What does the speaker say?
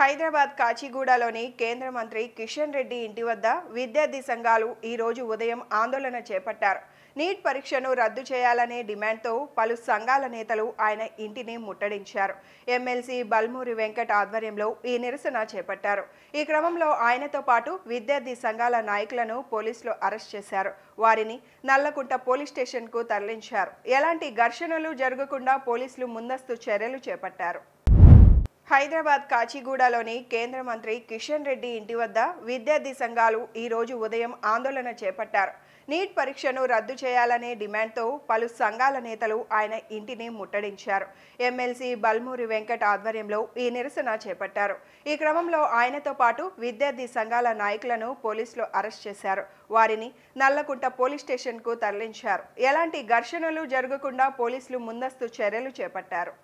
హైదరాబాద్ కాచిగూడలోని కేంద్ర మంత్రి కిషన్ రెడ్డి ఇంటి వద్ద విద్యార్థి సంఘాలు ఈరోజు ఉదయం ఆందోళన చేపట్టారు నీట్ పరీక్షను రద్దు చేయాలనే డిమాండ్తో పలు సంఘాల నేతలు ఆయన ఇంటిని ముట్టడించారు ఎమ్మెల్సీ బల్మూరి వెంకట్ ఆధ్వర్యంలో ఈ నిరసన చేపట్టారు ఈ క్రమంలో ఆయనతో పాటు విద్యార్థి సంఘాల నాయకులను పోలీసులు అరెస్ట్ చేశారు వారిని నల్లకుంట పోలీస్ స్టేషన్కు తరలించారు ఎలాంటి ఘర్షణలు జరగకుండా పోలీసులు ముందస్తు చర్యలు చేపట్టారు హైదరాబాద్ కాచిగూడలోని కేంద్ర మంత్రి కిషన్ రెడ్డి ఇంటి వద్ద విద్యార్థి సంఘాలు ఈరోజు ఉదయం ఆందోళన చేపట్టారు నీట్ పరీక్షను రద్దు చేయాలనే డిమాండ్తో పలు సంఘాల నేతలు ఆయన ఇంటిని ముట్టడించారు ఎమ్మెల్సీ బల్మూరి వెంకట్ ఆధ్వర్యంలో ఈ నిరసన చేపట్టారు ఈ క్రమంలో ఆయనతో పాటు విద్యార్థి సంఘాల నాయకులను పోలీసులు అరెస్ట్ చేశారు వారిని నల్లకుంట పోలీస్ స్టేషన్కు తరలించారు ఎలాంటి ఘర్షణలు జరగకుండా పోలీసులు ముందస్తు చర్యలు చేపట్టారు